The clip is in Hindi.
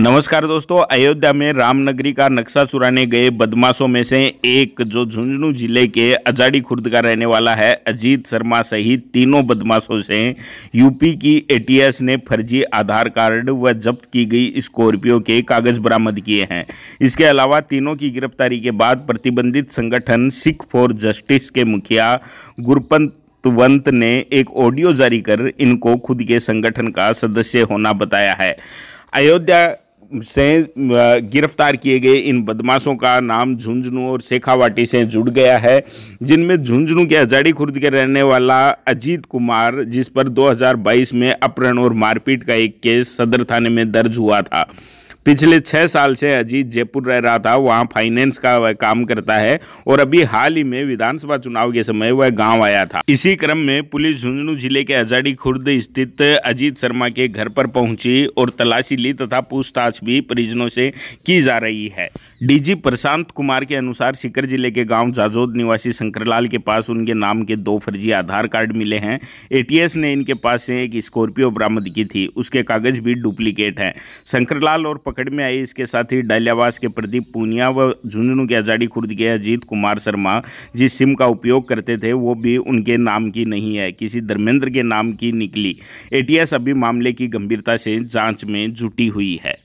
नमस्कार दोस्तों अयोध्या में रामनगरी का नक्शा चुराने गए बदमाशों में से एक जो झुंझुनू जिले के अजाड़ी खुर्द का रहने वाला है अजीत शर्मा सहित तीनों बदमाशों से यूपी की एटीएस ने फर्जी आधार कार्ड व जब्त की गई स्कॉर्पियो के कागज बरामद किए हैं इसके अलावा तीनों की गिरफ्तारी के बाद प्रतिबंधित संगठन सिख फॉर जस्टिस के मुखिया गुरपंत वंत ने एक ऑडियो जारी कर इनको खुद के संगठन का सदस्य होना बताया है अयोध्या से गिरफ्तार किए गए इन बदमाशों का नाम झुंझुनू और शेखावाटी से जुड़ गया है जिनमें झुंझुनू के अजाड़ी खुर्द के रहने वाला अजीत कुमार जिस पर 2022 में अपहरण और मारपीट का एक केस सदर थाने में दर्ज हुआ था पिछले छः साल से अजीत जयपुर रह रहा था वहाँ फाइनेंस का वह काम करता है और अभी हाल ही में विधानसभा चुनाव के समय वह गांव आया था इसी क्रम में पुलिस झुंझुनू जिले के आजाडी खुर्द स्थित अजीत शर्मा के घर पर पहुंची और तलाशी ली तथा पूछताछ भी परिजनों से की जा रही है डीजी प्रशांत कुमार के अनुसार सीकर जिले के गाँव जाजोद निवासी शंकरलाल के पास उनके नाम के दो फर्जी आधार कार्ड मिले हैं एटीएस ने इनके पास से एक स्कॉर्पियो बरामद की थी उसके कागज भी डुप्लीकेट हैं शंकरलाल और पकड़ में आई इसके साथ ही डालियावास के प्रदीप पूनिया व झुंझुनू के आजाड़ी खुर्द के अजीत कुमार शर्मा जिस सिम का उपयोग करते थे वो भी उनके नाम की नहीं है किसी धर्मेंद्र के नाम की निकली एटीएस अभी मामले की गंभीरता से जांच में जुटी हुई है